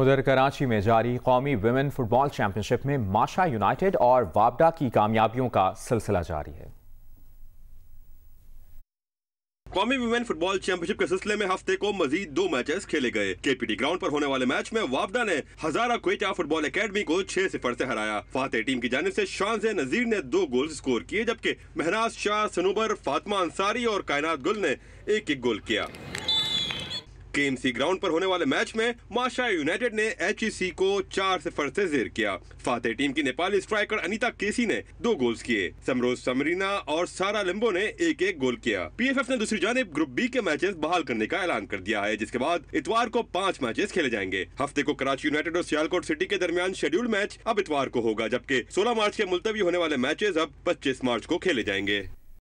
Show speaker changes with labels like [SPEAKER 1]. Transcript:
[SPEAKER 1] उधर कराची में जारी कौमी वुमेन फुटबॉल चैंपियनशिप में माशा यूनाइटेड और वाबडा की कामयाबियों का सिलसिला जारी है
[SPEAKER 2] कौमी वुमेन फुटबॉल चैंपियनशिप के सिलसिले में हफ्ते को मजीद दो मैचेस खेले गए केपीटी ग्राउंड पर होने वाले मैच में वापडा ने हजारा क्वेटा फुटबॉल एकेडमी को छह सिफर से हराया फाते टीम की जानब ऐसी शाहजे नजीर ने दो गोल स्कोर किए जबकि महनाज शाह सनूबर फातमा अंसारी और कायनात गुल ने एक एक गोल किया केएमसी ग्राउंड पर होने वाले मैच में माशा यूनाइटेड ने एच को चार सिफर से जेर किया फाते टीम की नेपाली स्ट्राइकर अनिता केसी ने दो गोल्स किए समरोज समरीना और सारा लिम्बो ने एक एक गोल किया पीएफएफ ने दूसरी जानब ग्रुप बी के मैचेस बहाल करने का ऐलान कर दिया है जिसके बाद इतवार को पाँच मैचेस खेले जाएंगे हफ्ते को कराची यूनाइटेड और सियालकोट सिटी के दरमियान शेड्यूल मैच अब इतवार को होगा जबकि सोलह मार्च के मुलतवी होने वाले मैचेज अब पच्चीस मार्च को खेले जाएंगे